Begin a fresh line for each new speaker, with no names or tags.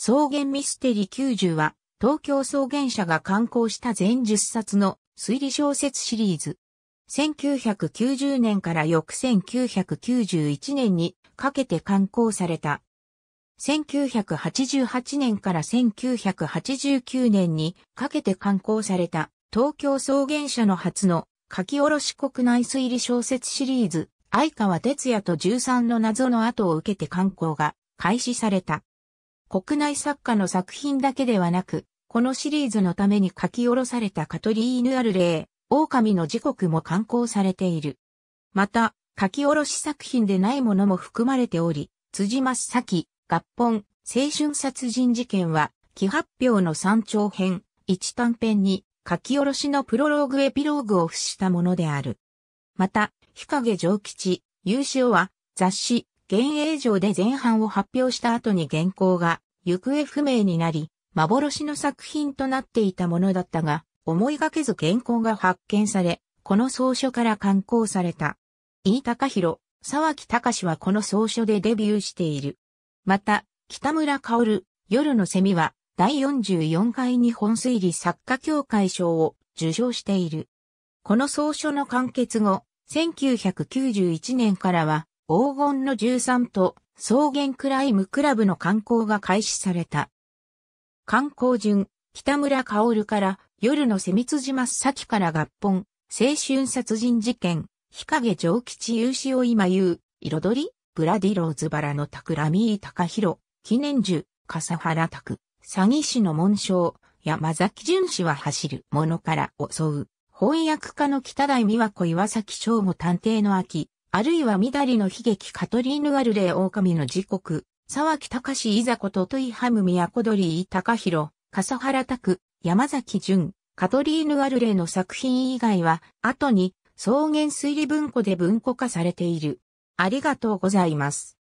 草原ミステリー90は、東京草原社が刊行した全10冊の推理小説シリーズ。1990年から翌1991年にかけて刊行された。1988年から1989年にかけて刊行された東京草原社の初の書き下ろし国内推理小説シリーズ、相川哲也と13の謎の後を受けて刊行が開始された。国内作家の作品だけではなく、このシリーズのために書き下ろされたカトリーヌ・アルレー、狼の時刻も刊行されている。また、書き下ろし作品でないものも含まれており、辻真咲、合本、青春殺人事件は、既発表の三長編、一短編に、書き下ろしのプロローグエピローグを付したものである。また、日陰上吉、優勝は、雑誌、現映場で前半を発表した後に原稿が行方不明になり、幻の作品となっていたものだったが、思いがけず原稿が発見され、この草書から刊行された。飯高弘、沢木隆はこの草書でデビューしている。また、北村薫、夜の蝉は、第44回日本推理作家協会賞を受賞している。この草書の完結後、1991年からは、黄金の13と草原クライムクラブの観光が開始された。観光順、北村薫から夜の瀬光島先から合本、青春殺人事件、日陰上吉有志を今言う、彩り、ブラディローズバラの企み高弘、記念樹、笠原拓、詐欺師の紋章、山崎淳氏は走るものから襲う。翻訳家の北大美和子岩崎翔吾探偵の秋、あるいは緑の悲劇カトリーヌ・ワルレー狼の時刻、沢木隆いざことトイハム小鳥井隆弘、笠原拓、山崎淳、カトリーヌ・ワルレーの作品以外は、後に草原推理文庫で文庫化されている。ありがとうございます。